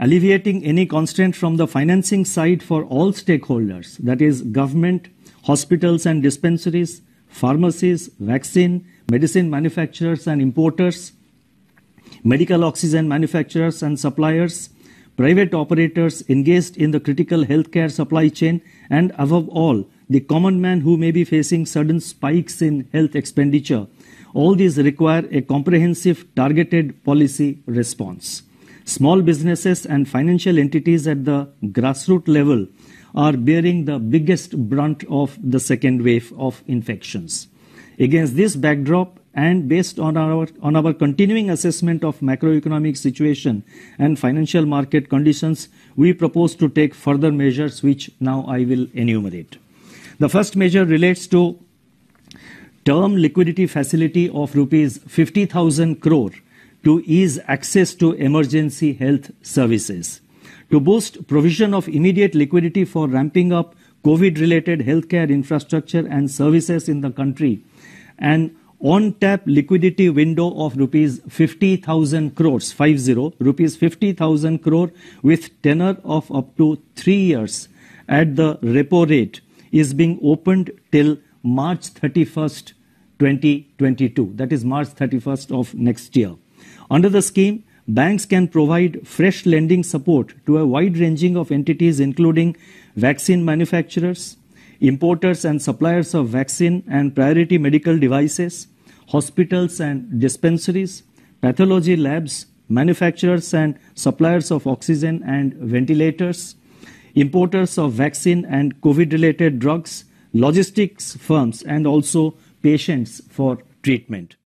alleviating any constraint from the financing side for all stakeholders, that is government, hospitals and dispensaries, pharmacies, vaccine, medicine manufacturers and importers, medical oxygen manufacturers and suppliers, private operators engaged in the critical healthcare supply chain, and above all, the common man who may be facing sudden spikes in health expenditure. All these require a comprehensive, targeted policy response. Small businesses and financial entities at the grassroots level are bearing the biggest brunt of the second wave of infections. Against this backdrop, and based on our, on our continuing assessment of macroeconomic situation and financial market conditions, we propose to take further measures, which now I will enumerate. The first measure relates to term liquidity facility of rupees 50,000 crore to ease access to emergency health services. To boost provision of immediate liquidity for ramping up COVID related healthcare infrastructure and services in the country, an on tap liquidity window of rupees 50,000 crores, 50, rupees 50,000 crore with tenor of up to three years at the repo rate is being opened till March 31st, 2022. That is March 31st of next year. Under the scheme, banks can provide fresh lending support to a wide ranging of entities including vaccine manufacturers, importers and suppliers of vaccine and priority medical devices, hospitals and dispensaries, pathology labs, manufacturers and suppliers of oxygen and ventilators, importers of vaccine and COVID-related drugs, logistics firms and also patients for treatment.